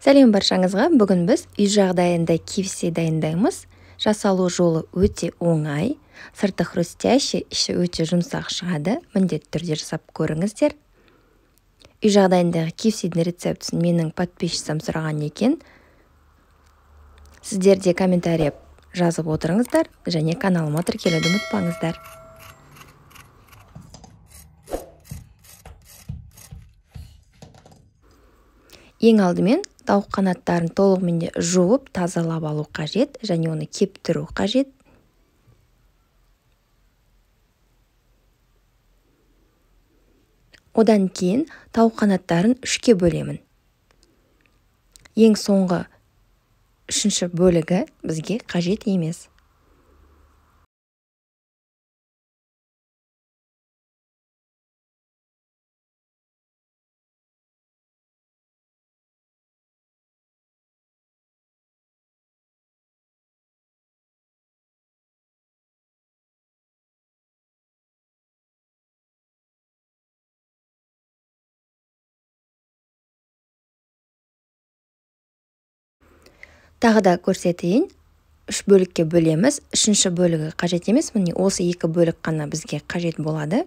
сәлем баршаңызға бүгін біз үй жағдайында кивси дайындаймыз жасалу жолы өте оңай сырты хрустящий іші өте жұмсақ шығады міндетті түрде жасап көріңіздер үй жағдайындағы кивсидің рецептісін менің подписчицам сұраған екен сіздер де комментария жазып отырыңыздар және каналыма тіркелуді ұмытпаңыздар ең алдымен тауық қанаттарын толығымен жуып тазалап алу қажет және оны кептіру қажет одан кейін тауық қанаттарын үшке бөлемін ең соңғы үшінші бөлігі бізге қажет емес тағы да көрсетейін үш бөлікке бөлеміз үшінші бөлігі қажет емес міне осы екі бөлік қана бізге қажет болады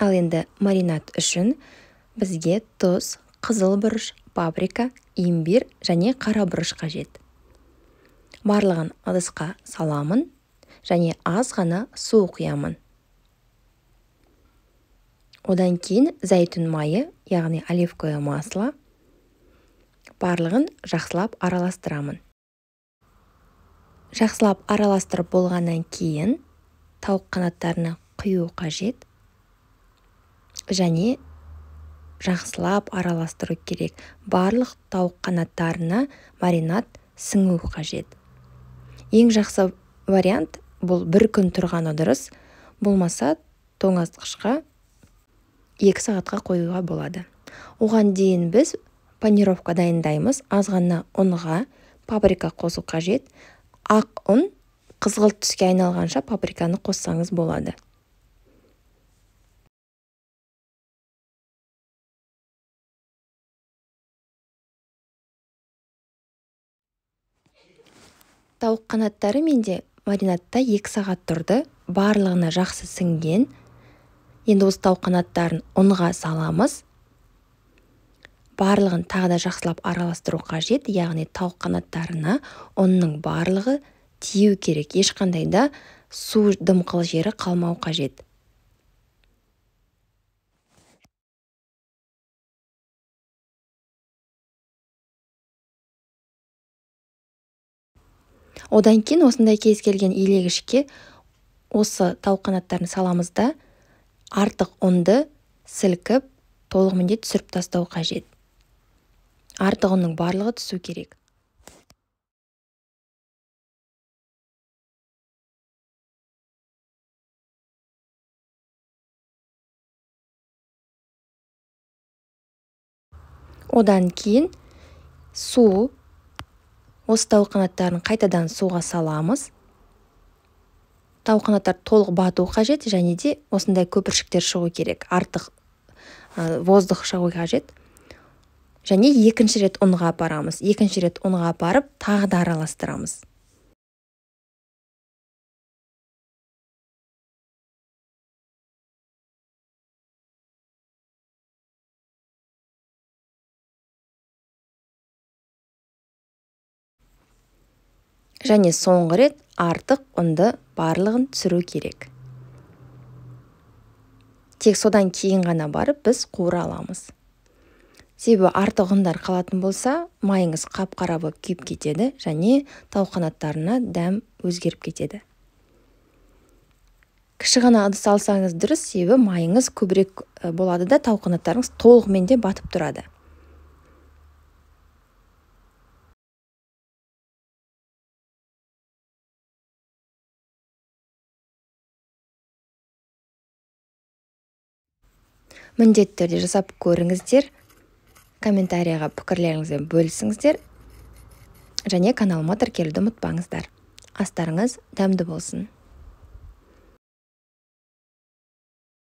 ал енді маринад үшін бізге тұз қызыл бұрыш паприка имбир және қара бұрыш қажет барлығын ыдысқа саламын және аз ғана су құямын одан кейін зәйтүн майы яғни оливковое масло барлығын жақсылап араластырамын жақсылап араластырып болғаннан кейін тауық қанаттарына құю қажет және жақсылап араластыру керек барлық тауық қанаттарына маринад сіңу қажет ең жақсы вариант бұл бір күн тұрғаны дұрыс болмаса тоңазытқышқа екі сағатқа қоюға болады оған дейін біз панировка дайындаймыз аз ғана ұнға паприка қосу қажет ақ ұн қызғылт түске айналғанша паприканы қоссаңыз болады тауық қанаттары менде маринадта екі сағат тұрды барлығына жақсы сіңген енді осы тауық қанаттарын ұнға саламыз барлығын тағы да жақсылап араластыру қажет яғни тауық қанаттарына ұнның барлығы тию керек ешқандай да су дымқыл жері қалмау қажет одан кейін осындай кез келген илегішке осы тау қанаттарын саламыз да артық ұнды сілкіп толығымен түсіріп тастау қажет артық ұнның барлығы түсу керек одан кейін су осы тау қанаттарын қайтадан суға саламыз тау қанаттар толық бату қажет және де осындай көпіршіктер шығу керек артық ә, воздух шығу қажет және екінші рет ұнға апарамыз екінші рет ұнға апарып тағы да араластырамыз және соңғы рет артық ұнды барлығын түсіру керек тек содан кейін ғана барып біз қуыра аламыз себебі артық ұндар қалатын болса майыңыз қап қара болып күйіп кетеді және тау дәм өзгеріп кетеді кіші ғана ыдыс алсаңыз дұрыс себебі майыңыз көбірек болады да тау қанаттарыңыз толығымен де батып тұрады міндетті түрде жасап көріңіздер комментарияға пікірлеріңізбен бөлісіңіздер және каналыма тіркелуді ұмытпаңыздар астарыңыз дәмді болсын